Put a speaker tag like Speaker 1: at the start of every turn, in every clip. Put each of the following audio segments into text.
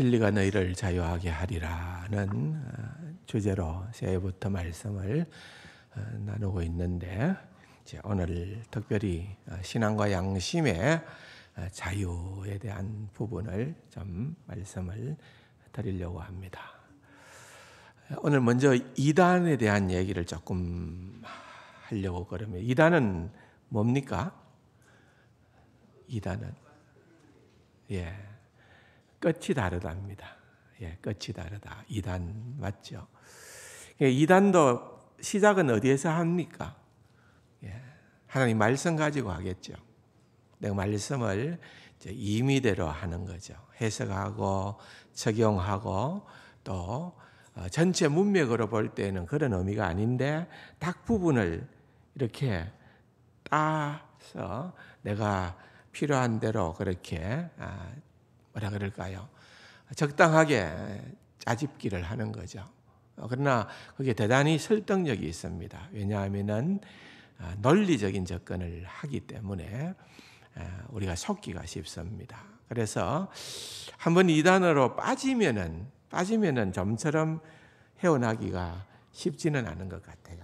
Speaker 1: 진리가 너희를 자유하게 하리라는 어, 주제로 새해부터 말씀을 어, 나누고 있는데 오늘 특별히 어, 신앙과 양심의 자유에 대한 부분을 좀 말씀을 드리려고 합니다. 오늘 먼저 이단에 대한 얘기를 조금 하려고 그러면 이단은 뭡니까? 이단은 예. 끝이 다르답니다. 예, 끝이 다르다. 2단 맞죠? 예, 그러니까 2단도 시작은 어디에서 합니까? 예, 하나님 말씀 가지고 하겠죠. 내가 말씀을 임의대로 하는 거죠. 해석하고 적용하고 또 어, 전체 문맥으로 볼 때는 그런 의미가 아닌데 딱 부분을 이렇게 따서 내가 필요한 대로 그렇게 아, 뭐라 그럴까요? 적당하게 짜집기를 하는 거죠. 어, 그러나 그게 대단히 설득력이 있습니다. 왜냐하면은 아, 논리적인 접근을 하기 때문에 우리가 속기가 쉽습니다. 그래서 한번 이단으로 빠지면은 빠지면은 점처럼 헤어나기가 쉽지는 않은 것 같아요.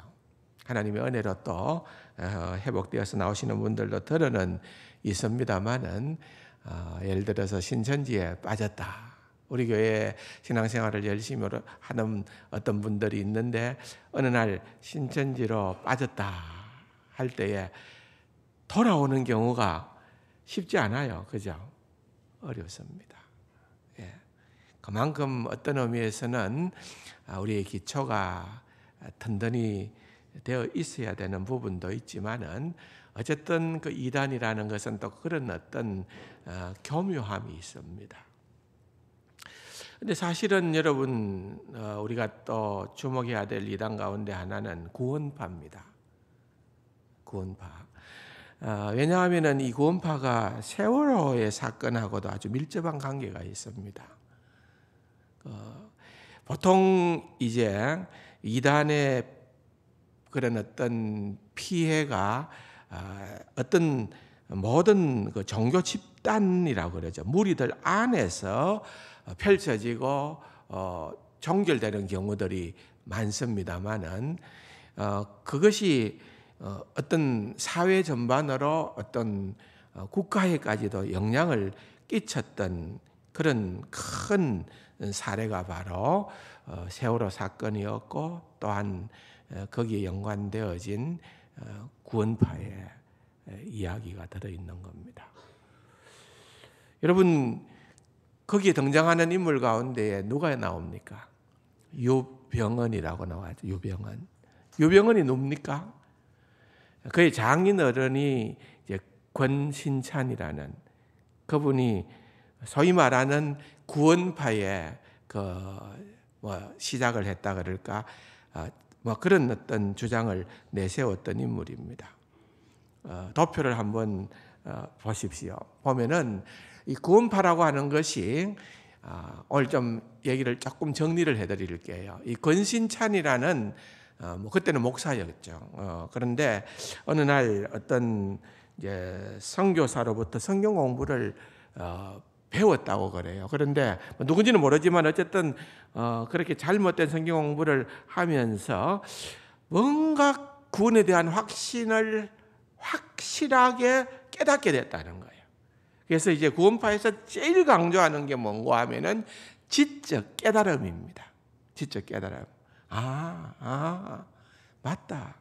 Speaker 1: 하나님의 은혜로 또 어, 회복되어서 나오시는 분들도 들어는 있습니다만은 아, 예를 들어서 신천지에 빠졌다. 우리 교회 신앙생활을 열심히 하는 어떤 분들이 있는데 어느 날 신천지로 빠졌다 할 때에 돌아오는 경우가 쉽지 않아요. 그죠? 어렵습니다. 예. 그만큼 어떤 의미에서는 아, 우리의 기초가 든든히 되어 있어야 되는 부분도 있지만은 어쨌든 그 이단이라는 것은 또 그런 어떤 어, 교묘함이 있습니다. 근데 사실은 여러분 어, 우리가 또 주목해야 될 이단 가운데 하나는 구원파입니다. 구원파. 어, 왜냐하면은 이 구원파가 세월호의 사건하고도 아주 밀접한 관계가 있습니다. 그 보통 이제 이단의 그런 어떤 피해가 아, 어떤 모든 그 종교 집단이라고 그러죠. 무리들 안에서 어, 펼쳐지고 어, 종결되는 경우들이 많습니다만은 어, 그것이 어, 어떤 사회 전반으로 어떤 어, 국가에까지도 영향을 끼쳤던 그런 큰 사례가 바로 어, 세월호 사건이었고 또한 어, 거기에 연관되어진 어, 구원파의 이야기가 들어있는 겁니다. 여러분 거기에 등장하는 인물 가운데 누가 나옵니까? 유병언이라고 나와죠. 유병언. 유병언이 누굽니까? 그의 장인 어른이 이제 권신찬이라는 그분이 소위 말하는 구원파의 그뭐 시작을 했다 그럴까 어, 뭐 그런 어떤 주장을 내세웠던 인물입니다. 어, 도표를 한번 어, 보십시오. 보면은 이 구원파라고 하는 것이 어, 오늘 좀 얘기를 조금 정리를 해드릴게요. 이 권신찬이라는 어, 뭐 그때는 목사였죠. 어, 그런데 어느 날 어떤 이제 성교사로부터 성경 공부를 어, 배웠다고 그래요. 그런데 뭐 누군지는 모르지만 어쨌든 어 그렇게 잘못된 성경 공부를 하면서 뭔가 구원에 대한 확신을 확실하게 깨닫게 됐다는 거예요. 그래서 이제 구원파에서 제일 강조하는 게 뭔고 하면은 지적 깨달음입니다. 지적 깨달음. 아, 아, 맞다.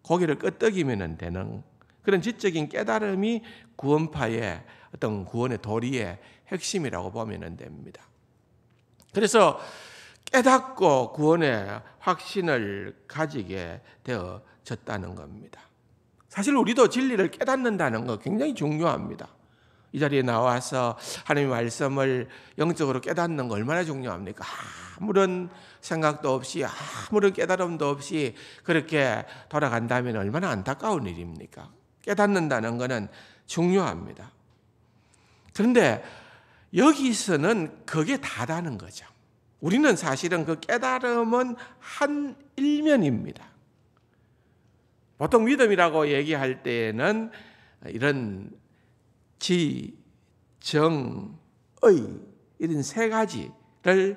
Speaker 1: 고개를 끄덕이면 되는 그런 지적인 깨달음이 구원파에 어떤 구원의 도리의 핵심이라고 보면 됩니다. 그래서 깨닫고 구원의 확신을 가지게 되어졌다는 겁니다. 사실 우리도 진리를 깨닫는다는 거 굉장히 중요합니다. 이 자리에 나와서 하나님의 말씀을 영적으로 깨닫는 거 얼마나 중요합니까? 아무런 생각도 없이 아무런 깨달음도 없이 그렇게 돌아간다면 얼마나 안타까운 일입니까? 깨닫는다는 것은 중요합니다. 그런데 여기서는 그게 다다는 거죠. 우리는 사실은 그 깨달음은 한 일면입니다. 보통 믿음이라고 얘기할 때에는 이런 지, 정, 의 이런 세 가지를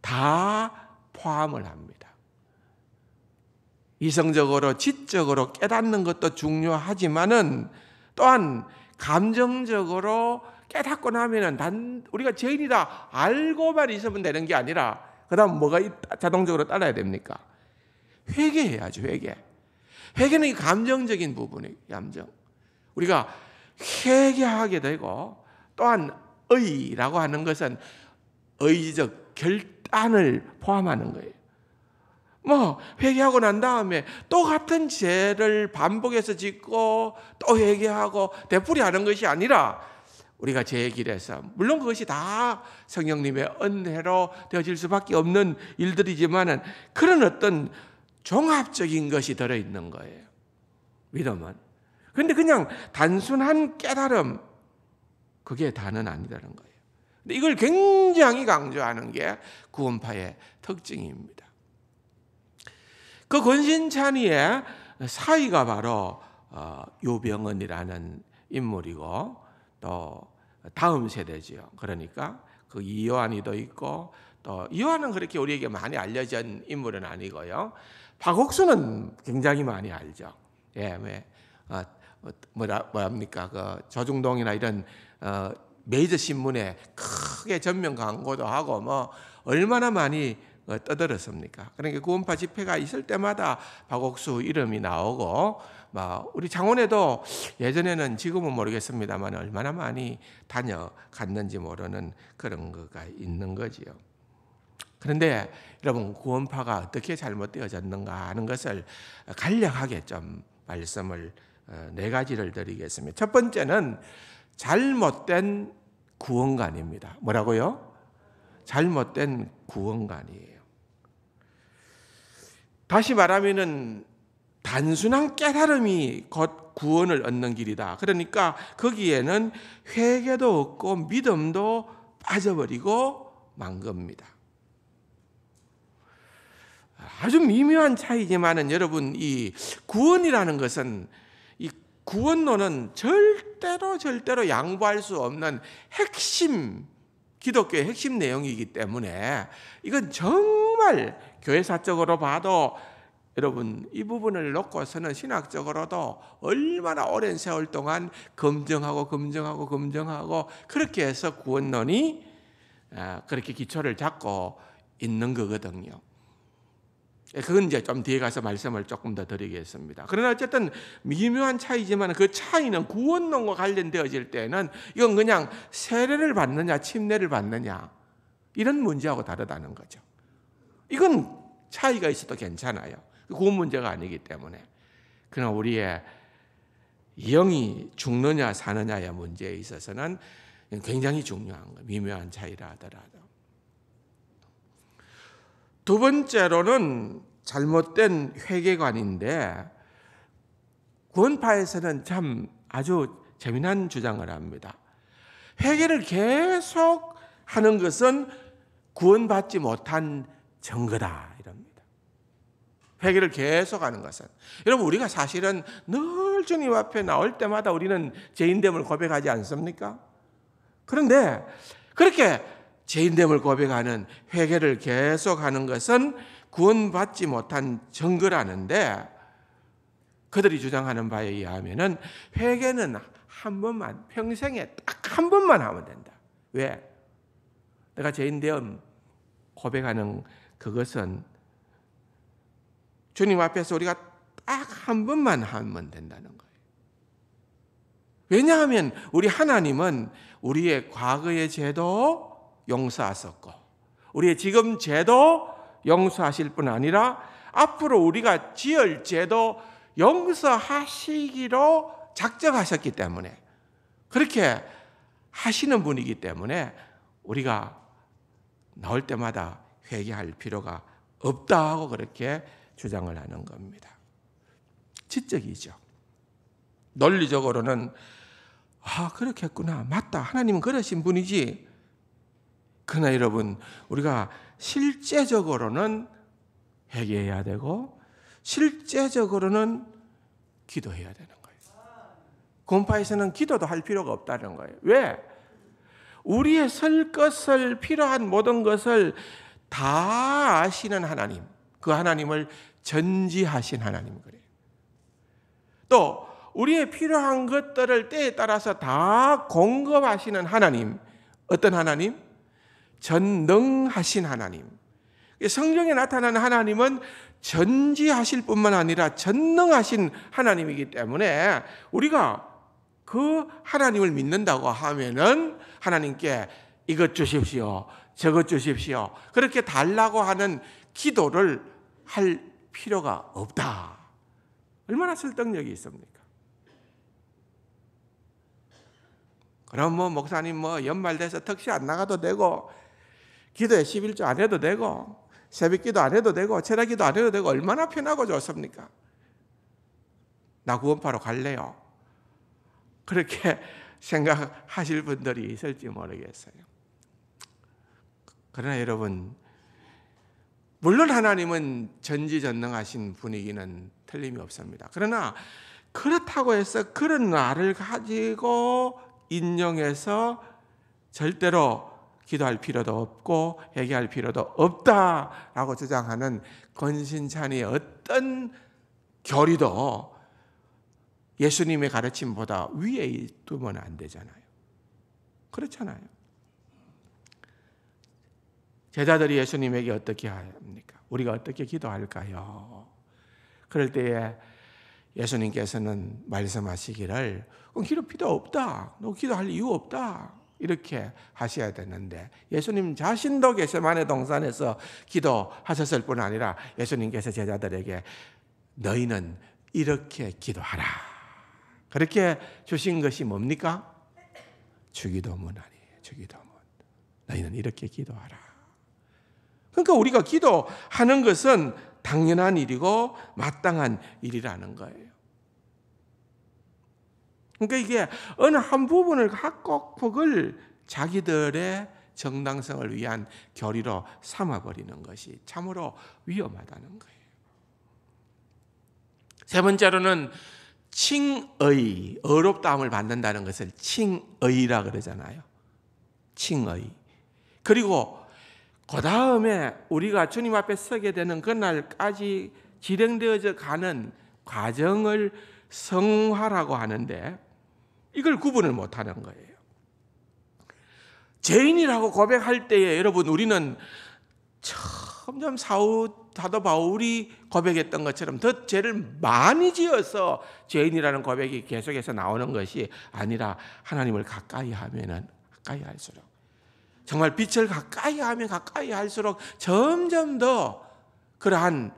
Speaker 1: 다 포함을 합니다. 이성적으로 지적으로 깨닫는 것도 중요하지만은 또한 감정적으로 깨닫고 나면은 단 우리가 죄인이다 알고만 있으면 되는 게 아니라 그다음 뭐가 자동적으로 따라야 됩니까? 회개해야죠 회개. 회개는 이 감정적인 부분이 감정. 우리가 회개하게 되고 또한 의라고 하는 것은 의지적 결단을 포함하는 거예요. 뭐 회개하고 난 다음에 또 같은 죄를 반복해서 짓고 또 회개하고 되풀이하는 것이 아니라 우리가 제 길에서 물론 그것이 다 성령님의 은혜로 되어질 수밖에 없는 일들이지만은 그런 어떤 종합적인 것이 들어 있는 거예요. 믿음은. 근데 그냥 단순한 깨달음 그게 다는 아니라는 거예요. 근데 이걸 굉장히 강조하는 게 구원파의 특징입니다. 그 권신찬이의 사이가 바로 어, 요병헌이라는 인물이고 또 다음 세대지요. 그러니까 그 이요한이도 있고 또 이요한은 그렇게 우리에게 많이 알려진 인물은 아니고요. 박옥수는 굉장히 많이 알죠. 예, 왜 어, 뭐라 뭐합니까? 그 조중동이나 이런 어, 메이저 신문에 크게 전면 광고도 하고 뭐 얼마나 많이 어, 떠들었습니까? 그러니까 구원파 집회가 있을 때마다 박옥수 이름이 나오고 우리 장원에도 예전에는 지금은 모르겠습니다만 얼마나 많이 다녀갔는지 모르는 그런 거가 있는 거지요. 그런데 여러분 구원파가 어떻게 잘못되어졌는가 하는 것을 간략하게 좀 말씀을 어, 네 가지를 드리겠습니다. 첫 번째는 잘못된 구원관입니다. 뭐라고요? 잘못된 구원관이에요. 다시 말하면은 단순한 깨달음이 곧 구원을 얻는 길이다. 그러니까 거기에는 회개도 없고 믿음도 빠져버리고 만 겁니다. 아주 미묘한 차이지만은 여러분 이 구원이라는 것은 이 구원론은 절대로 절대로 양보할 수 없는 핵심 기독교의 핵심 내용이기 때문에 이건 정말 교회사적으로 봐도 여러분 이 부분을 놓고서는 신학적으로도 얼마나 오랜 세월 동안 검증하고 검증하고 검증하고 그렇게 해서 구원론이 아, 그렇게 기초를 잡고 있는 거거든요. 예, 그건 이제 좀 뒤에 가서 말씀을 조금 더 드리겠습니다. 그러나 어쨌든 미묘한 차이지만 그 차이는 구원론과 관련되어질 때는 이건 그냥 세례를 받느냐 침례를 받느냐 이런 문제하고 다르다는 거죠. 이건 차이가 있어도 괜찮아요. 고그 문제가 아니기 때문에. 그러나 우리의 영이 죽느냐 사느냐의 문제에 있어서는 굉장히 중요한 거, 미묘한 차이라 하더라도. 두 번째로는 잘못된 회계관인데 구원파에서는 참 아주 재미난 주장을 합니다. 회계를 계속 하는 것은 구원받지 못한 증거다 이럽니다. 회개를 계속하는 것은 여러분 우리가 사실은 늘 주님 앞에 나올 때마다 우리는 죄인됨을 고백하지 않습니까? 그런데 그렇게 죄인됨을 고백하는 회개를 계속하는 것은 구원받지 못한 증거라는데 그들이 주장하는 바에 의하면 회개는 한 번만 평생에 딱 한 번만 하면 된다. 왜? 내가 죄인됨 고백하는 그것은 주님 앞에서 우리가 딱 한 번만 하면 된다는 거예요. 왜냐하면 우리 하나님은 우리의 과거의 죄도 용서하셨고, 우리의 지금 죄도 용서하실 뿐 아니라 앞으로 우리가 지을 죄도 용서하시기로 작정하셨기 때문에 그렇게 하시는 분이기 때문에 우리가 나올 때마다 회개할 필요가 없다 하고 그렇게 주장을 하는 겁니다. 지적이죠. 논리적으로는 아 그렇게 구나 맞다 하나님은 그러신 분이지 그러나 여러분 우리가 실제적으로는 회개해야 되고 실제적으로는 기도해야 되는 거예요. 곰파에서는 기도도 할 필요가 없다는 거예요. 왜? 우리의 설 것을 필요한 모든 것을 다 아시는 하나님, 그 하나님을 전지하신 하나님 그래요. 또 우리의 필요한 것들을 때에 따라서 다 공급하시는 하나님, 어떤 하나님? 전능하신 하나님. 성경에 나타나 하나님은 전지하실 뿐만 아니라 전능하신 하나님이기 때문에 우리가 그 하나님을 믿는다고 하면은 하나님께 이것 주십시오. 저것 주십시오. 그렇게 달라고 하는 기도를 할 필요가 없다. 얼마나 설득력이 있습니까? 그럼 뭐 목사님 뭐 연말 돼서 특시 안 나가도 되고 기도에 11조 안 해도 되고 새벽 기도 안 해도 되고 체라 기도 안 해도 되고 얼마나 편하고 좋습니까? 나 구원파로 갈래요. 그렇게 생각하실 분들이 있을지 모르겠어요. 그러나 여러분, 물론 하나님은 전지전능하신 분이기는 틀림이 없습니다. 그러나 그렇다고 해서 그런 나를 가지고 인용해서 절대로 기도할 필요도 없고 얘기할 필요도 없다라고 주장하는 권신찬이 어떤 교리도 예수님의 가르침보다 위에 두면 안 되잖아요. 그렇잖아요. 제자들이 예수님에게 어떻게 합니까? 우리가 어떻게 기도할까요? 그럴 때에 예수님께서는 말씀하시기를 기도 필요 없다. 너 기도할 이유 없다. 이렇게 하셔야 되는데 예수님 자신도 계세만의 동산에서 기도하셨을 뿐 아니라 예수님께서 제자들에게 너희는 이렇게 기도하라. 그렇게 주신 것이 뭡니까? 주기도문 아니에요. 주기도문. 너희는 이렇게 기도하라. 그러니까 우리가 기도하는 것은 당연한 일이고 마땅한 일이라는 거예요. 그러니까 이게 어느 한 부분을 각곡을 자기들의 정당성을 위한 결의로 삼아버리는 것이 참으로 위험하다는 거예요. 세 번째로는 칭의, 어렵다함을 받는다는 것을 칭의라 그러잖아요. 칭의. 그리고 그 다음에 우리가 주님 앞에 서게 되는 그날까지 진행되어져 가는 과정을 성화라고 하는데 이걸 구분을 못하는 거예요. 죄인이라고 고백할 때에 여러분 우리는 점점 사후 사도 바울이 고백했던 것처럼 더 죄를 많이 지어서 죄인이라는 고백이 계속해서 나오는 것이 아니라 하나님을 가까이 하면은 가까이 할수록 정말 빛을 가까이 하면 가까이 할수록 점점 더 그러한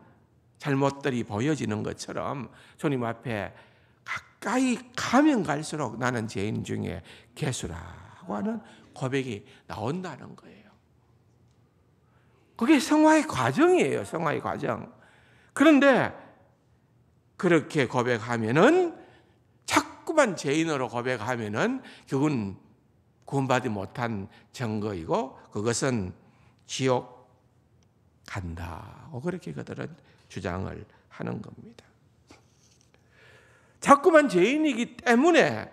Speaker 1: 잘못들이 보여지는 것처럼 손님 앞에 가까이 가면 갈수록 나는 죄인 중에 개수라고 하는 고백이 나온다는 거예요. 그게 성화의 과정이에요. 성화의 과정. 그런데 그렇게 고백하면은 자꾸만 죄인으로 고백하면은 결국 구원받지 못한 증거이고 그것은 지옥 간다 그렇게 그들은 주장을 하는 겁니다. 자꾸만 죄인이기 때문에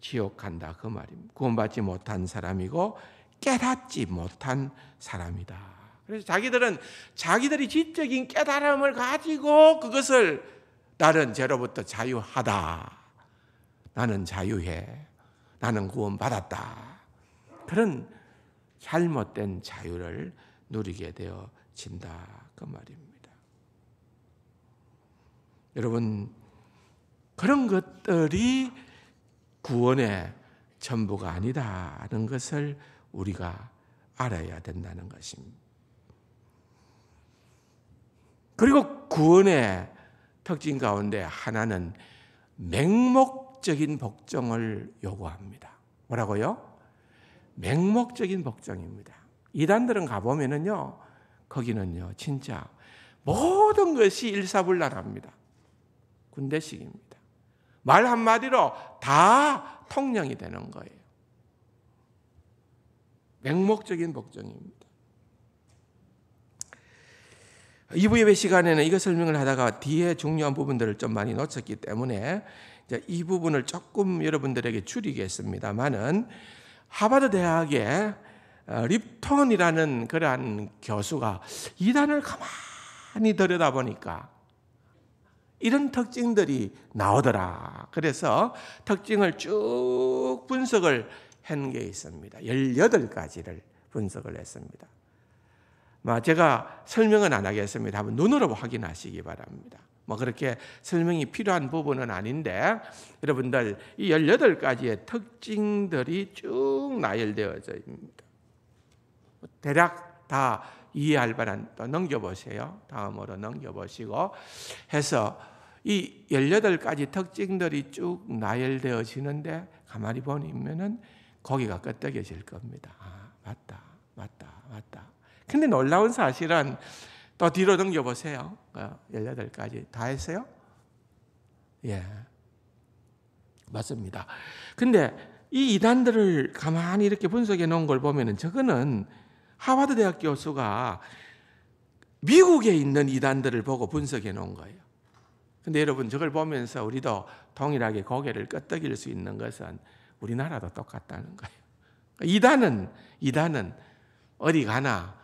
Speaker 1: 지옥 간다 그 말입니다. 구원받지 못한 사람이고 깨닫지 못한 사람이다. 그래서 자기들은 자기들이 지적인 깨달음을 가지고 그것을 나는 죄로부터 자유하다. 나는 자유해. 나는 구원받았다. 그런 잘못된 자유를 누리게 되어진다. 그 말입니다. 여러분, 그런 것들이 구원의 전부가 아니다라는 것을 우리가 알아야 된다는 것입니다. 그리고 구원의 특징 가운데 하나는 맹목적인 복종을 요구합니다. 뭐라고요? 맹목적인 복종입니다. 이단들은 가보면은요, 거기는요, 진짜 모든 것이 일사불란합니다. 군대식입니다. 말 한마디로 다 통령이 되는 거예요. 맹목적인 복종입니다. 2부 예배 시간에는 이것 설명을 하다가 뒤에 중요한 부분들을 좀 많이 놓쳤기 때문에 이 부분을 조금 여러분들에게 줄이겠습니다만은 하버드 대학의 어, 립톤이라는 그러한 교수가 이단을 가만히 들여다보니까 이런 특징들이 나오더라. 그래서 특징을 쭉 분석을 한게 있습니다. 18가지를 분석을 했습니다. 뭐 제가 설명은 안 하겠습니다. 한번 눈으로 확인하시기 바랍니다. 뭐 그렇게 설명이 필요한 부분은 아닌데 여러분들 이 18가지의 특징들이 쭉 나열되어져 있습니다. 대략 다 이해할 만한 또 넘겨보세요. 다음으로 넘겨보시고 해서 이 18가지 특징들이 쭉 나열되어지는데 가만히 보면은 거기가 끄떡여질 겁니다. 아, 맞다, 맞다, 맞다. 근데 놀라운 사실은 또 뒤로 넘겨보세요. 18가지 어, 다 했어요? 예. 맞습니다. 근데 이 이단들을 가만히 이렇게 분석해 놓은 걸보면 저거는 하버드 대학 교수가 미국에 있는 이단들을 보고 분석해 놓은 거예요. 근데 여러분 저걸 보면서 우리도 동일하게 고개를 끄덕일 수 있는 것은 우리나라도 똑같다는 거예요. 그러니까 이단은 이단은 어디 가나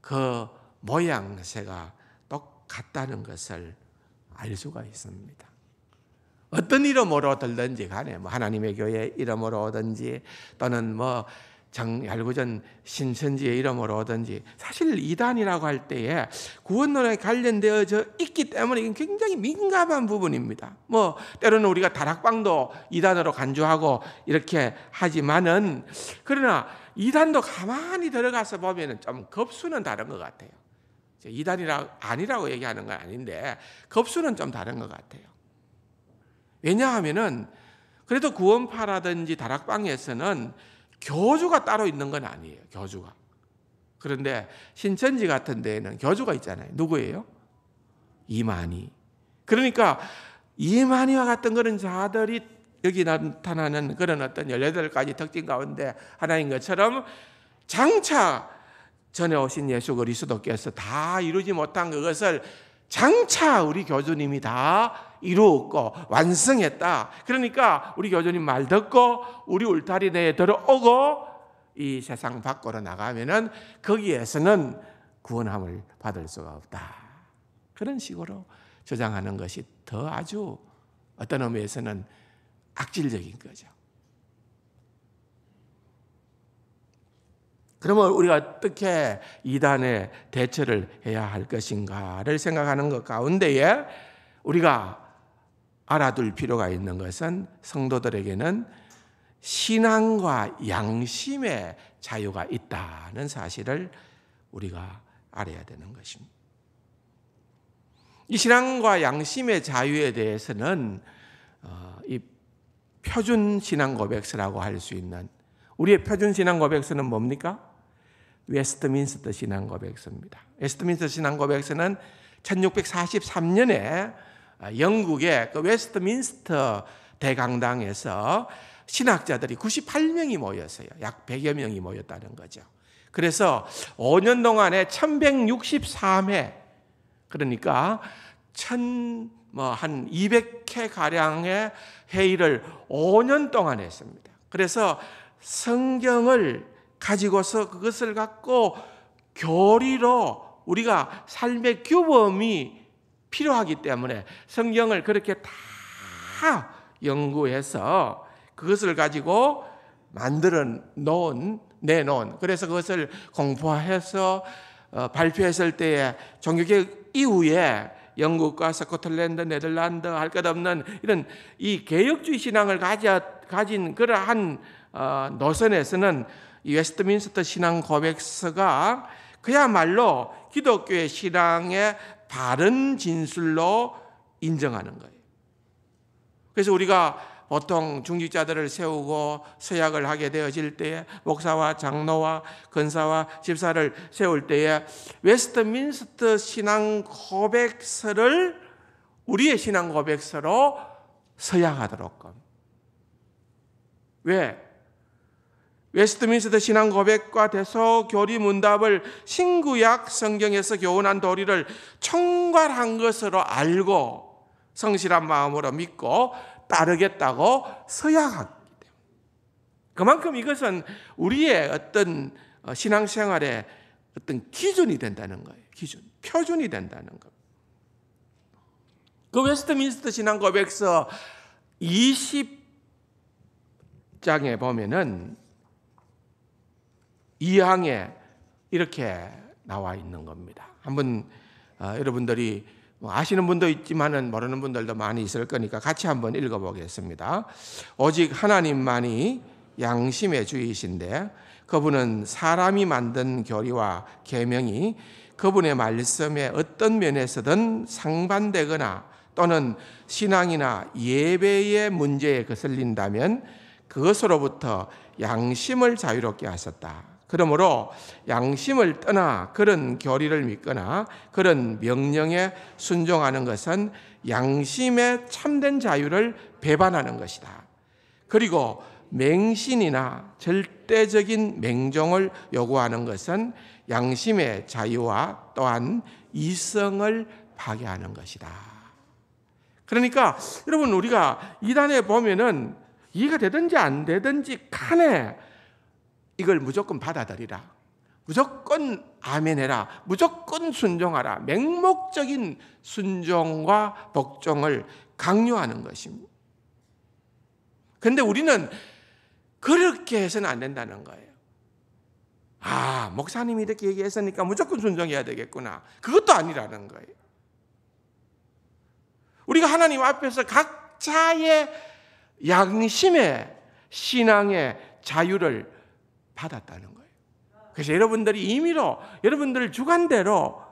Speaker 1: 그 모양새가 똑같다는 것을 알 수가 있습니다. 어떤 이름으로 들든지 간에 뭐 하나님의 교회 이름으로든지 또는 뭐 장얄구전 신천지의 이름으로 오든지 사실 이단이라고 할 때에 구원론에 관련되어져 있기 때문에 굉장히 민감한 부분입니다. 뭐 때로는 우리가 다락방도 이단으로 간주하고 이렇게 하지만은 그러나 이단도 가만히 들어가서 보면은 좀 급수는 다른 것 같아요. 이단이라 아니라고 얘기하는 건 아닌데 급수는 좀 다른 것 같아요. 왜냐하면은 그래도 구원파라든지 다락방에서는 교주가 따로 있는 건 아니에요. 교주가. 그런데 신천지 같은 데에는 교주가 있잖아요. 누구예요? 이만희. 그러니까 이만희와 같은 그런 자들이 여기 나타나는 그런 어떤 18가지 특징 가운데 하나인 것처럼 장차 전에 오신 예수 그리스도께서 다 이루지 못한 그것을 장차 우리 교주님이 다 이루었고 완성했다. 그러니까 우리 교주님 말 듣고 우리 울타리 내에 들어오고 이 세상 밖으로 나가면은 거기에서는 구원함을 받을 수가 없다. 그런 식으로 주장하는 것이 더 아주 어떤 의미에서는 악질적인 거죠. 그러면 우리가 어떻게 이단에 대처를 해야 할 것인가를 생각하는 것 가운데에 우리가 알아둘 필요가 있는 것은 성도들에게는 신앙과 양심의 자유가 있다는 사실을 우리가 알아야 되는 것입니다. 이 신앙과 양심의 자유에 대해서는 어, 이 표준 신앙 고백서라고 할 수 있는 우리의 표준 신앙 고백서는 뭡니까? 웨스트민스터 신앙 고백서입니다. 웨스트민스터 신앙 고백서는 1643년에 아, 영국의 그 웨스트민스터 대강당에서 신학자들이 98명이 모였어요. 약 100여 명이 모였다는 거죠. 그래서 5년 동안에 1163회 그러니까 천뭐한 200회 가량의 회의를 5년 동안 했습니다. 그래서 성경을 가지고서 그것을 갖고 교리로 우리가 삶의 규범이 필요하기 때문에 성경을 그렇게 다 연구해서 그것을 가지고 만들어 놓은 내놓은 그래서 그것을 공포해서 어, 발표했을 때에 종교개혁 이후에 영국과 스코틀랜드, 네덜란드 할 것 없는 이런 이 개혁주의 신앙을 가져, 가진 그러한 어, 노선에서는 이 웨스트민스터 신앙 고백서가 그야말로 기독교의 신앙의 바른 진술로 인정하는 거예요. 그래서 우리가 보통 중직자들을 세우고 서약을 하게 되어질 때에 목사와 장로와 근사와 집사를 세울 때에 웨스트민스터 신앙 고백서를 우리의 신앙 고백서로 서약하도록 왜? 웨스트민스터 신앙 고백과 대서 교리 문답을 신구약 성경에서 교훈한 도리를 총괄한 것으로 알고 성실한 마음으로 믿고 따르겠다고 서약하기 때문에 그만큼 이것은 우리의 어떤 어, 신앙생활의 어떤 기준이 된다는 거예요. 기준, 표준이 된다는 거. 그 웨스트민스터 신앙 고백서 20장에 보면은 이항에 이렇게 나와 있는 겁니다. 한번 어, 여러분들이 뭐 아시는 분도 있지만은 모르는 분들도 많이 있을 거니까 같이 한번 읽어보겠습니다. 오직 하나님만이 양심의 주이신데 그분은 사람이 만든 교리와 계명이 그분의 말씀에 어떤 면에서든 상반되거나 또는 신앙이나 예배의 문제에 거슬린다면 그것으로부터 양심을 자유롭게 하셨다. 그러므로 양심을 떠나 그런 교리를 믿거나 그런 명령에 순종하는 것은 양심의 참된 자유를 배반하는 것이다. 그리고 맹신이나 절대적인 맹종을 요구하는 것은 양심의 자유와 또한 이성을 파괴하는 것이다. 그러니까 여러분 우리가 이단에 보면은 이해가 되든지 안 되든지 간에 이걸 무조건 받아들이라. 무조건 아멘해라. 무조건 순종하라. 맹목적인 순종과 복종을 강요하는 것입니다. 그런데 우리는 그렇게 해서는 안 된다는 거예요. 아, 목사님이 이렇게 얘기했으니까 무조건 순종해야 되겠구나. 그것도 아니라는 거예요. 우리가 하나님 앞에서 각자의 양심의 신앙의 자유를 받았다는 거예요. 그래서 여러분들이 임의로 여러분들 을 주관대로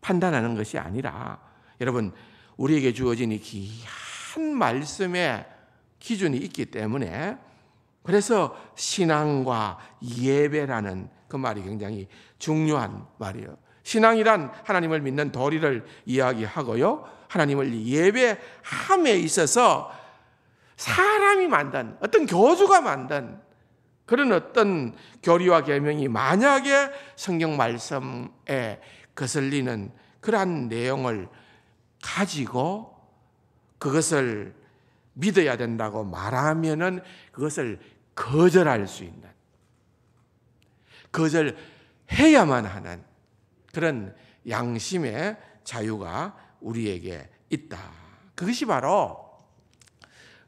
Speaker 1: 판단하는 것이 아니라 여러분 우리에게 주어진 이 귀한 말씀의 기준이 있기 때문에 그래서 신앙과 예배라는 그 말이 굉장히 중요한 말이에요. 신앙이란 하나님을 믿는 도리를 이야기하고요. 하나님을 예배함에 있어서 사람이 만든 어떤 교주가 만든 그런 어떤 교리와 계명이 만약에 성경 말씀에 거슬리는 그러한 내용을 가지고 그것을 믿어야 된다고 말하면 그것을 거절할 수 있는 거절해야만 하는 그런 양심의 자유가 우리에게 있다. 그것이 바로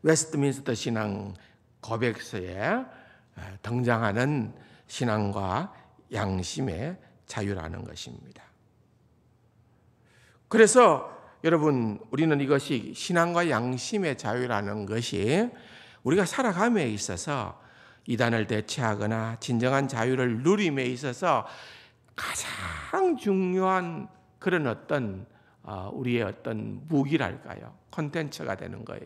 Speaker 1: 웨스트민스터 신앙 고백서의 등장하는 신앙과 양심의 자유라는 것입니다. 그래서 여러분, 우리는 이것이 신앙과 양심의 자유라는 것이 우리가 살아감에 있어서 이단을 대체하거나 진정한 자유를 누림에 있어서 가장 중요한 그런 어떤 어, 우리의 어떤 무기랄까요? 컨텐츠가 되는 거예요.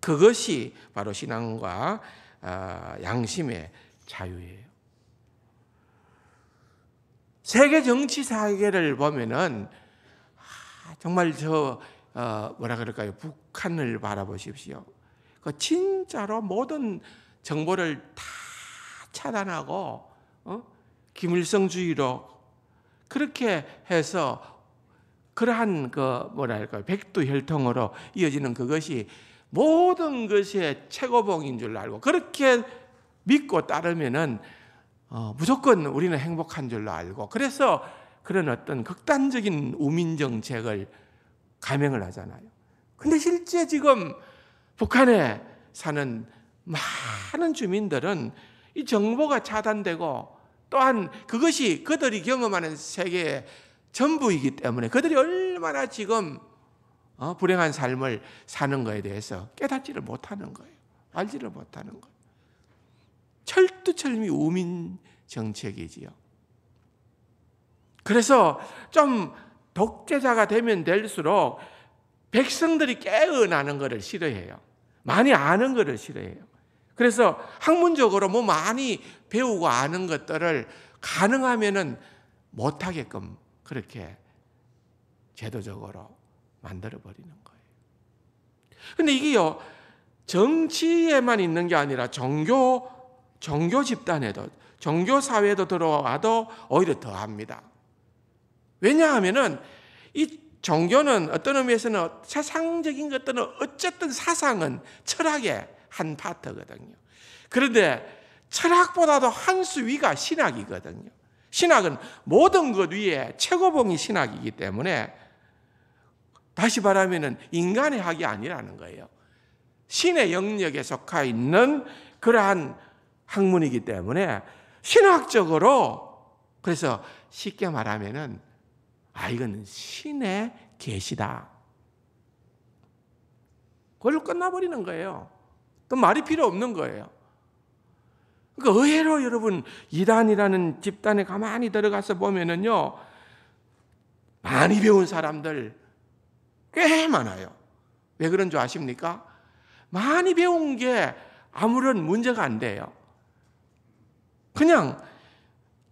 Speaker 1: 그것이 바로 신앙과 아, 양심의 자유예요. 세계 정치 사회를 보면은 아, 정말 저 어, 뭐라 그럴까요? 북한을 바라보십시오. 그 진짜로 모든 정보를 다 차단하고 어? 김일성주의로 그렇게 해서 그러한 그뭐랄까 백두혈통으로 이어지는 그것이 모든 것이 최고봉인 줄 알고 그렇게 믿고 따르면은 어, 무조건 우리는 행복한 줄로 알고 그래서 그런 어떤 극단적인 우민 정책을 감행을 하잖아요. 근데 실제 지금 북한에 사는 많은 주민들은 이 정보가 차단되고 또한 그것이 그들이 경험하는 세계의 전부이기 때문에 그들이 얼마나 지금 어? 불행한 삶을 사는 거에 대해서 깨닫지를 못하는 거예요. 알지를 못하는 거예요. 철두철미 우민 정책이지요. 그래서 좀 독재자가 되면 될수록 백성들이 깨어나는 것을 싫어해요. 많이 아는 것을 싫어해요. 그래서 학문적으로 뭐 많이 배우고 아는 것들을 가능하면은 못하게끔 그렇게 제도적으로 만들어버리는 거예요. 근데 이게요, 정치에만 있는 게 아니라 종교, 종교 집단에도, 종교 사회에도 들어와도 오히려 더 합니다. 왜냐하면은 이 종교는 어떤 의미에서는 세상적인 것들은 어쨌든 사상은 철학의 한 파트거든요. 그런데 철학보다도 한 수 위가 신학이거든요. 신학은 모든 것 위에 최고봉이 신학이기 때문에 다시 말하면 인간의 학이 아니라는 거예요. 신의 영역에 속해 있는 그러한 학문이기 때문에 신학적으로 그래서 쉽게 말하면은 아 이거는 신의 계시다. 그걸로 끝나버리는 거예요. 또 말이 필요 없는 거예요. 그러니까 의외로 여러분 이단이라는 집단에 가만히 들어가서 보면은요 많이 배운 사람들 꽤 많아요. 왜 그런 줄 아십니까? 많이 배운 게 아무런 문제가 안 돼요. 그냥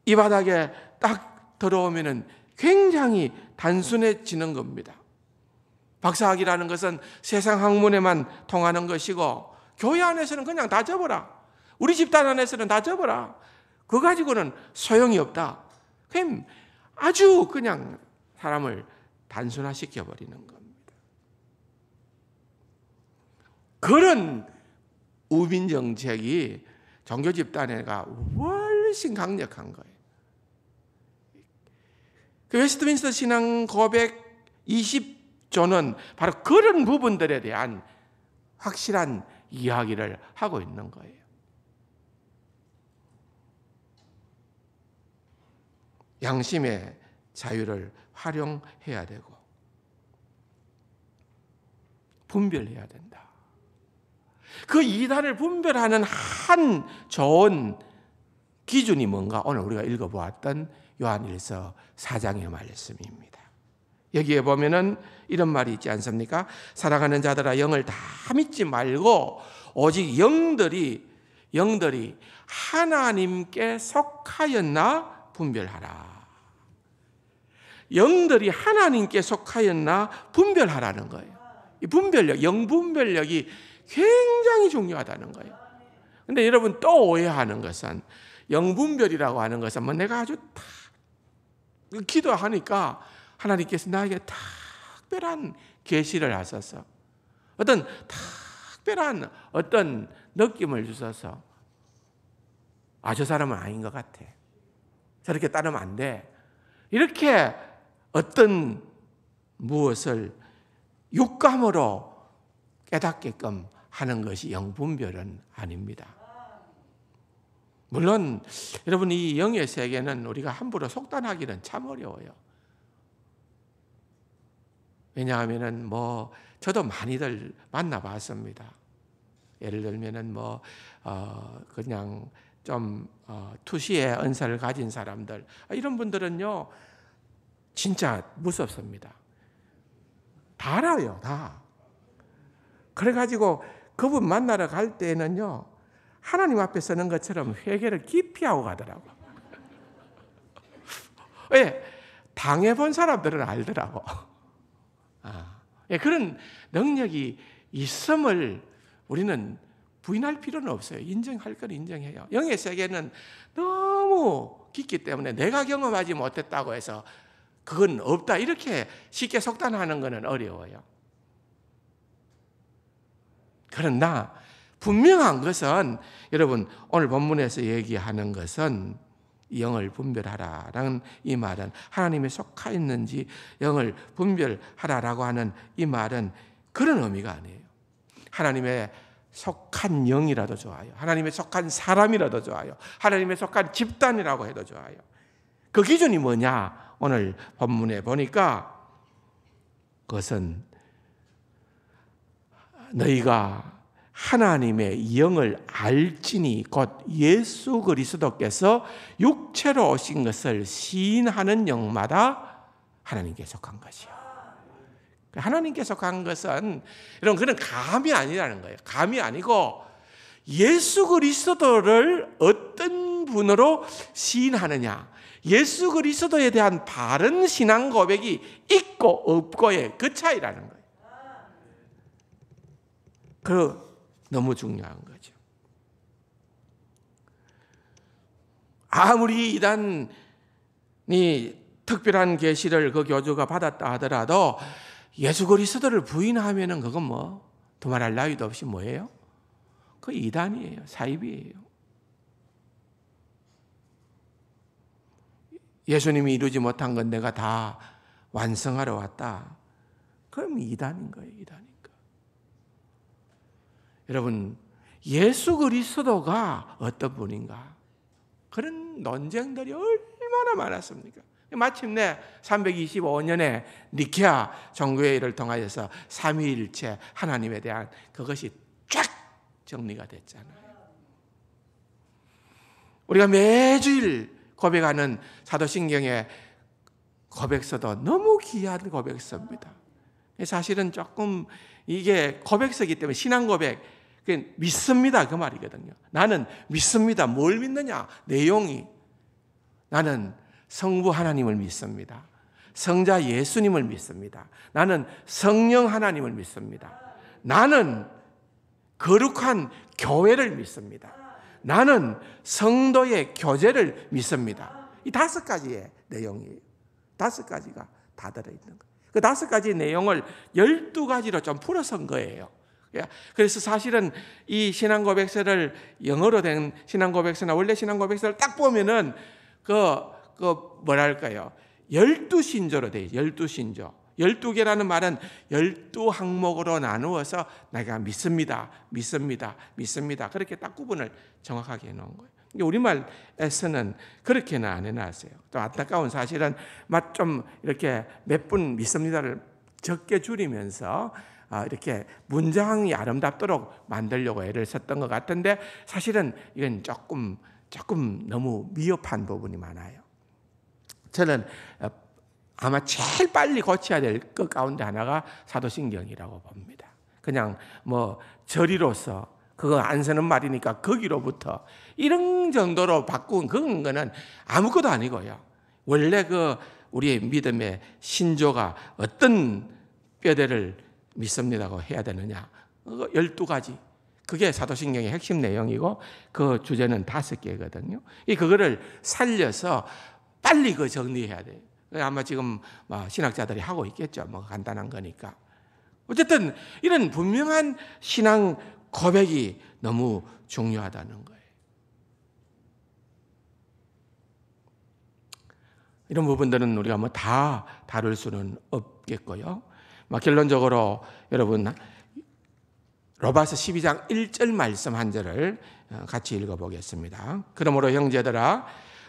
Speaker 1: 이 바닥에 딱들어오면 굉장히 단순해지는 겁니다. 박사학이라는 것은 세상 학문에만 통하는 것이고 교회 안에서는 그냥 다 접어라. 우리 집단 안에서는 다 접어라. 그 가지고는 소용이 없다. 그냥 아주 그냥 사람을 단순화시켜 버리는 겁니다. 그런 우민 정책이 종교 집단에가 훨씬 강력한 거예요. 그 웨스트민스터 신앙 고백 20조는 바로 그런 부분들에 대한 확실한 이야기를 하고 있는 거예요. 양심의 자유를 활용해야 되고 분별해야 된다. 그 이단을 분별하는 한 좋은 기준이 뭔가 오늘 우리가 읽어보았던 요한일서 4장의 말씀입니다. 여기에 보면은 이런 말이 있지 않습니까? 사랑하는 자들아 영을 다 믿지 말고 오직 영들이 영들이 하나님께 속하였나 분별하라. 영들이 하나님께 속하였나 분별하라는 거예요. 이 분별력, 영분별력이 굉장히 중요하다는 거예요. 근데 여러분 또 오해하는 것은 영분별이라고 하는 것은 뭐 내가 아주 다 기도하니까 하나님께서 나에게 특별한 계시를 하셔서 어떤 특별한 어떤 느낌을 주셔서 아 저 사람은 아닌 것 같아 저렇게 따르면 안 돼 이렇게 어떤 무엇을 육감으로 깨닫게끔 하는 것이 영분별은 아닙니다. 물론 여러분 이 영의 세계는 우리가 함부로 속단하기는 참 어려워요. 왜냐하면은 뭐 저도 많이들 만나봤습니다. 예를 들면은 뭐어 그냥 좀어 투시의 은사를 가진 사람들 아, 이런 분들은요 진짜 무섭습니다. 다 알아요 다. 그래가지고 그분 만나러 갈 때에는요, 하나님 앞에 서는 것처럼 회개를 깊이 하고 가더라고. 예, 당해본 사람들은 알더라고. 아, 예, 그런 능력이 있음을 우리는 부인할 필요는 없어요. 인정할 건 인정해요. 영의 세계는 너무 깊기 때문에 내가 경험하지 못했다고 해서 그건 없다. 이렇게 쉽게 속단하는 것은 어려워요. 그러나 분명한 것은 여러분 오늘 본문에서 얘기하는 것은 영을 분별하라라는 이 말은 하나님의 속하 있는지 영을 분별하라라고 하는 이 말은 그런 의미가 아니에요. 하나님의 속한 영이라도 좋아요. 하나님의 속한 사람이라도 좋아요. 하나님의 속한 집단이라고 해도 좋아요. 그 기준이 뭐냐? 오늘 본문에 보니까 그것은 너희가 하나님의 영을 알지니 곧 예수 그리스도께서 육체로 오신 것을 시인하는 영마다 하나님께 속한 것이요. 하나님께서 간 것은 여러 그는 감이 아니라는 거예요. 감이 아니고 예수 그리스도를 어떤 분으로 시인하느냐. 예수 그리스도에 대한 바른 신앙 고백이 있고 없고의 그 차이라는 거예요. 그 너무 중요한 거죠. 아무리 이단이 특별한 계시를 그 교주가 받았다 하더라도 예수 그리스도를 부인하면은 그건 뭐 도말할 나위도 없이 뭐예요? 그 이단이에요. 사입이에요. 예수님이 이루지 못한 건 내가 다 완성하러 왔다. 그럼 이단인 거예요, 이단이. 여러분, 예수 그리스도가 어떤 분인가? 그런 논쟁들이 얼마나 많았습니까? 마침내 325년에 니케아 정교회를 통하여서 삼위일체 하나님에 대한 그것이 쫙 정리가 됐잖아요. 우리가 매주일 고백하는 사도신경의 고백서도 너무 귀한 고백서입니다. 사실은 조금 이게 고백서기 때문에 신앙 고백 그 믿습니다. 그 말이거든요. 나는 믿습니다. 뭘 믿느냐? 내용이. 나는 성부 하나님을 믿습니다. 성자 예수님을 믿습니다. 나는 성령 하나님을 믿습니다. 나는 거룩한 교회를 믿습니다. 나는 성도의 교제를 믿습니다. 이 다섯 가지의 내용이에요. 다섯 가지가 다 들어있는 거예요. 그 다섯 가지 내용을 열두 가지로 좀 풀어선 거예요. 예. 그래서 사실은 이 신앙고백서를 영어로 된 신앙고백서나 원래 신앙고백서를 딱 보면은 그, 그 뭐랄까요 열두 신조로 돼 있어요. 열두 신조. 열두 개라는 말은 열두 항목으로 나누어서 내가 믿습니다, 믿습니다, 믿습니다. 그렇게 딱 구분을 정확하게 해놓은 거예요. 우리말에서는 그렇게는 안 해놨어요. 또 안타까운 사실은 맛 좀 이렇게 몇 분 믿습니다를 적게 줄이면서 아, 이렇게 문장이 아름답도록 만들려고 애를 썼던 것 같은데 사실은 이건 조금 조금 너무 미흡한 부분이 많아요. 저는 어, 아마 제일 빨리 고쳐야 될 것 가운데 하나가 사도신경이라고 봅니다. 그냥 뭐 저리로서 그거 안 쓰는 말이니까 거기로부터 이런 정도로 바꾼 그 거는 아무것도 아니고요. 원래 그 우리의 믿음의 신조가 어떤 뼈대를 믿습니다고 해야 되느냐. 열두 가지. 그게 사도신경의 핵심 내용이고 그 주제는 다섯 개거든요. 이 그거를 살려서 빨리 그 정리해야 돼 아마 지금 뭐 신학자들이 하고 있겠죠. 뭐 간단한 거니까. 어쨌든 이런 분명한 신앙 고백이 너무 중요하다는 거예요. 이런 부분들은 우리가 뭐 다 다룰 수는 없겠고요. 막 결론적으로 여러분 로마서 12장 1절 말씀 한 절을 어, 같이 읽어 보겠습니다. 그러므로 형제들아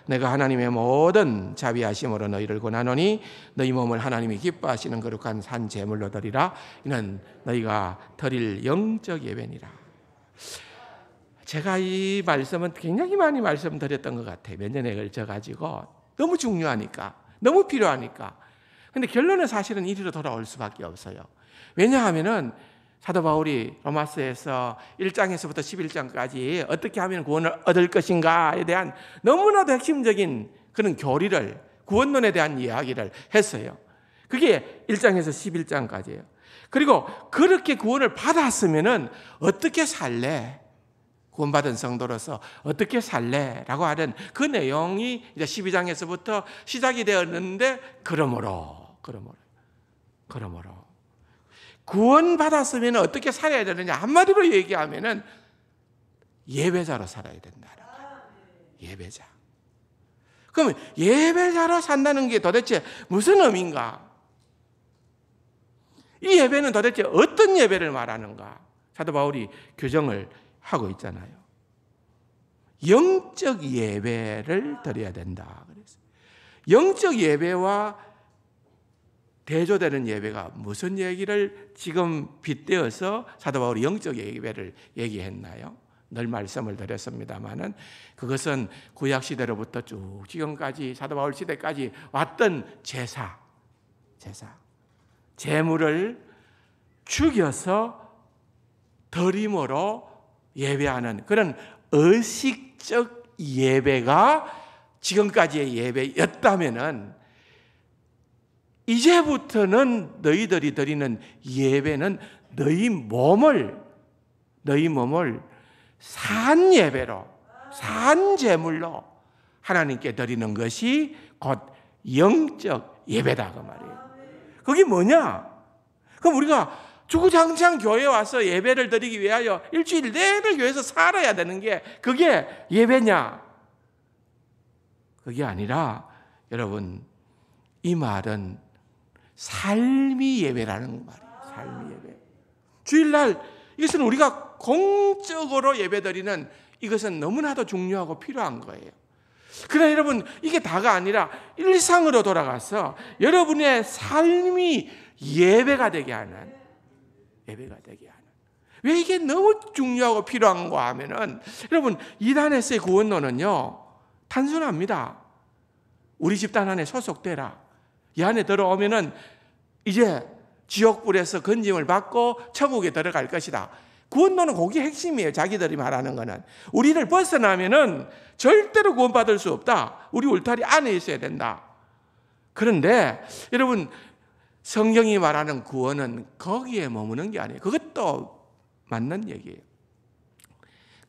Speaker 1: 내가 하나님의 모든 자비하심으로 너희를 권하노니 너희 몸을 하나님이 기뻐하시는 거룩한 산 제물로 드리라 이는 너희가 드릴 영적 예배니라. 제가 이 말씀은 굉장히 많이 말씀드렸던 것 같아요. 몇 년에 걸쳐 가지고 너무 중요하니까 너무 필요하니까 근데 결론은 사실은 이리로 돌아올 수밖에 없어요. 왜냐하면은 사도 바울이 로마스에서 1장에서부터 11장까지 어떻게 하면 구원을 얻을 것인가에 대한 너무나도 핵심적인 그런 교리를 구원론에 대한 이야기를 했어요. 그게 1장에서 11장까지예요. 그리고 그렇게 구원을 받았으면은 어떻게 살래? 구원받은 성도로서 어떻게 살래? 라고 하는 그 내용이 이제 12장에서부터 시작이 되었는데, 그러므로 그러므로. 그러므로. 구원받았으면 어떻게 살아야 되느냐? 한마디로 얘기하면은 예배자로 살아야 된다는 거예요. 예배자. 그럼 예배자로 산다는 게 도대체 무슨 의미인가? 이 예배는 도대체 어떤 예배를 말하는가? 사도 바울이 규정을 하고 있잖아요. 영적 예배를 드려야 된다. 그래서 영적 예배와 대조되는 예배가 무슨 얘기를 지금 빗대어서 사도 바울이 영적 예배를 얘기했나요? 늘 말씀을 드렸습니다만은 그것은 구약 시대로부터 쭉 지금까지 사도 바울 시대까지 왔던 제사, 제사, 제물을 죽여서 덜임으로 예배하는 그런 의식적 예배가 지금까지의 예배였다면은 이제부터는 너희들이 드리는 예배는 너희 몸을 너희 몸을 산 예배로 산 제물로 하나님께 드리는 것이 곧 영적 예배다 그 말이에요. 그게 뭐냐? 그럼 우리가 주구장창 교회 와서 예배를 드리기 위하여 일주일 내내 교회에서 살아야 되는 게 그게 예배냐? 그게 아니라 여러분 이 말은 삶이 예배라는 말이에요. 삶이 예배. 주일날 이것은 우리가 공적으로 예배드리는 이것은 너무나도 중요하고 필요한 거예요. 그러나 여러분 이게 다가 아니라 일상으로 돌아가서 여러분의 삶이 예배가 되게 하는 예배가 되게 하는 왜 이게 너무 중요하고 필요한거 하면은 여러분 이단에서의 구원론은요 단순합니다. 우리 집단 안에 소속되라. 이 안에 들어오면은 이제 지옥불에서 건짐을 받고 천국에 들어갈 것이다. 구원론은 거기 핵심이에요. 자기들이 말하는 거는. 우리를 벗어나면은 절대로 구원받을 수 없다. 우리 울타리 안에 있어야 된다. 그런데 여러분 성경이 말하는 구원은 거기에 머무는 게 아니에요. 그것도 맞는 얘기예요.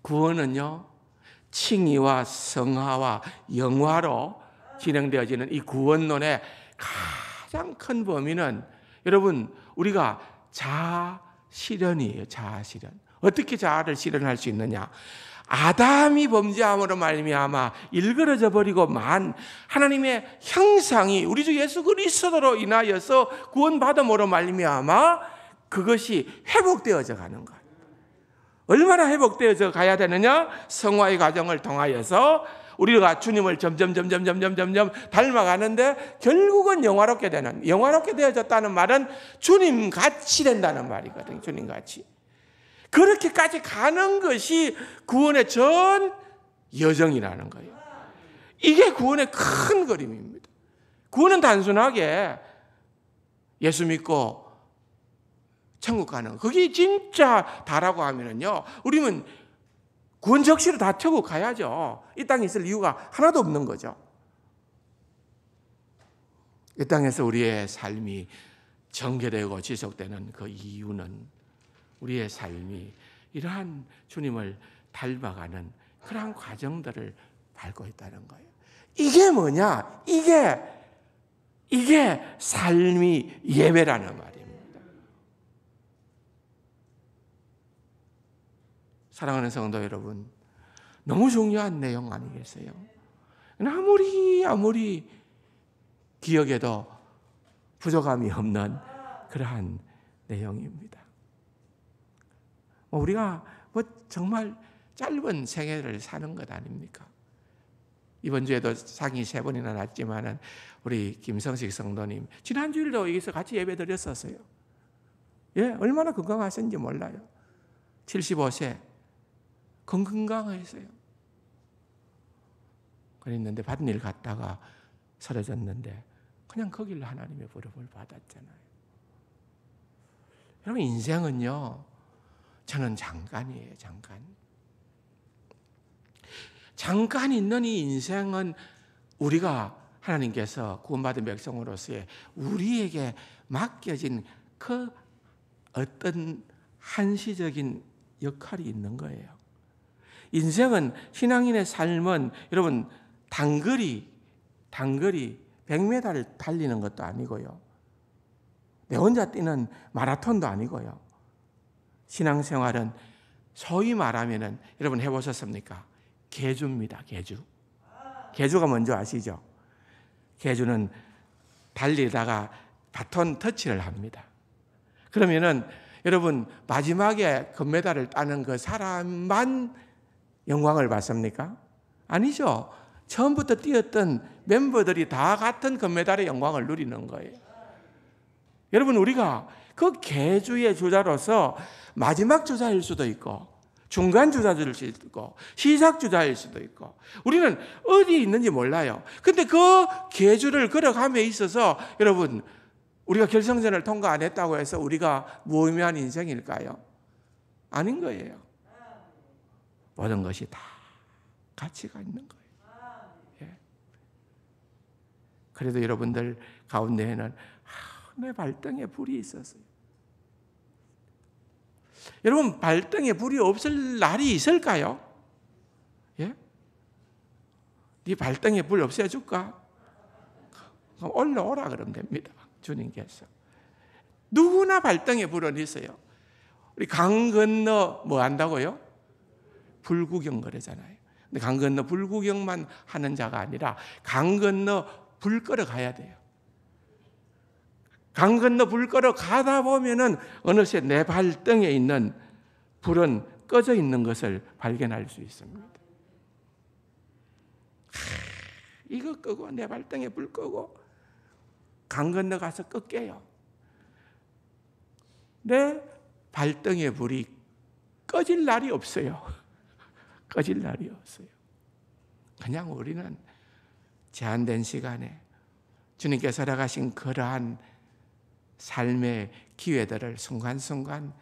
Speaker 1: 구원은요, 칭의와 성화와 영화로 진행되어지는 이 구원론의 가장 큰 범위는 여러분 우리가 자아 실현이에요. 자아 실현. 어떻게 자아를 실현할 수 있느냐? 아담이 범죄함으로 말미암아 일그러져 버리고 만 하나님의 형상이 우리 주 예수 그리스도로 인하여서 구원받음으로 말미암아 그것이 회복되어져 가는 것. 얼마나 회복되어져 가야 되느냐? 성화의 과정을 통하여서 우리가 주님을 점점 점점 점점 점점 닮아가는데 결국은 영화롭게 되는 영화롭게 되어졌다는 말은 주님 같이 된다는 말이거든요. 주님 같이. 그렇게까지 가는 것이 구원의 전 여정이라는 거예요. 이게 구원의 큰 그림입니다. 구원은 단순하게 예수 믿고 천국 가는 그게 진짜 다라고 하면은요. 우리는 군 적시를 다우고 가야죠. 이 땅에 있을 이유가 하나도 없는 거죠. 이 땅에서 우리의 삶이 전개되고 지속되는 그 이유는 우리의 삶이 이러한 주님을 닮아가는 그러한 과정들을 밟고 있다는 거예요. 이게 뭐냐? 이게 이게 삶이 예배라는 말이에요. 사랑하는 성도 여러분, 너무 중요한 내용 아니겠어요? 아무리 아무리 기억에도 부족함이 없는 그러한 내용입니다. 뭐 우리가 뭐 정말 짧은 생애를 사는 것 아닙니까? 이번 주에도 상이 세 번이나 났지만 우리 김성식 성도님 지난 주일도 여기서 같이 예배드렸었어요. 예, 얼마나 건강하신지 몰라요. 75세 건강했어요. 그랬는데 받은 일 갔다가 사라졌는데 그냥 거기를 하나님의 보름을 받았잖아요. 여러분 인생은요. 저는 잠깐이에요. 잠깐. 잠깐 있는 이 인생은 우리가 하나님께서 구원받은 백성으로서의 우리에게 맡겨진 그 어떤 한시적인 역할이 있는 거예요. 인생은 신앙인의 삶은 여러분 단거리 단거리 100m를 달리는 것도 아니고요. 내 혼자 뛰는 마라톤도 아니고요. 신앙생활은 소위 말하면은 여러분 해보셨습니까? 개주입니다. 개주. 개주가 뭔지 아시죠? 개주는 달리다가 바톤 터치를 합니다. 그러면은 여러분 마지막에 금메달을 따는 그 사람만 영광을 받습니까? 아니죠. 처음부터 뛰었던 멤버들이 다 같은 금메달의 영광을 누리는 거예요. 여러분, 우리가 그 개주의 주자로서 마지막 주자일 수도 있고, 중간 주자일 수도 있고, 시작 주자일 수도 있고, 우리는 어디 있는지 몰라요. 근데 그 개주를 걸어감에 있어서 여러분, 우리가 결승전을 통과 안 했다고 해서 우리가 무의미한 인생일까요? 아닌 거예요. 모든 것이 다 가치가 있는 거예요. 예. 그래도 여러분들 가운데에는 아, 내 발등에 불이 있었어요. 여러분 발등에 불이 없을 날이 있을까요? 예? 네 발등에 불 없애줄까? 그럼 올라오라 그러면 됩니다. 주님께서. 누구나 발등에 불은 있어요. 우리 강 건너 뭐 한다고요? 불구경 거래잖아요. 근데 강 건너 불구경만 하는 자가 아니라 강 건너 불 끄러 가야 돼요. 강 건너 불 끄러 가다 보면은 어느새 내 발등에 있는 불은 꺼져 있는 것을 발견할 수 있습니다. 이거 끄고 내 발등에 불 끄고 강 건너 가서 끌게요. 내 발등에 불이 꺼질 날이 없어요. 꺼질 날이었어요. 그냥 우리는 제한된 시간에 주님께 살아가신 그러한 삶의 기회들을 순간순간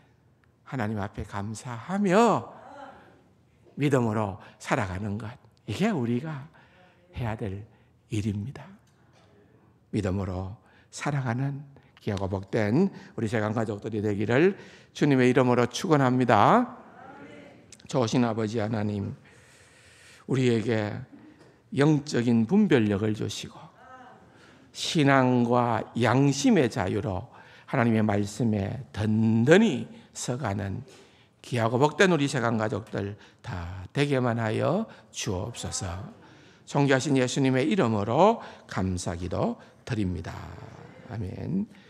Speaker 1: 하나님 앞에 감사하며 믿음으로 살아가는 것. 이게 우리가 해야 될 일입니다. 믿음으로 살아가는 기하고 복된 우리 세간 가족들이 되기를 주님의 이름으로 축원합니다. 좋으신 아버지 하나님, 우리에게 영적인 분별력을 주시고 신앙과 양심의 자유로 하나님의 말씀에 든든히 서가는 귀하고 복된 우리 세간 가족들 다 되게만 하여 주옵소서. 존교하신 예수님의 이름으로 감사기도 드립니다. 아멘.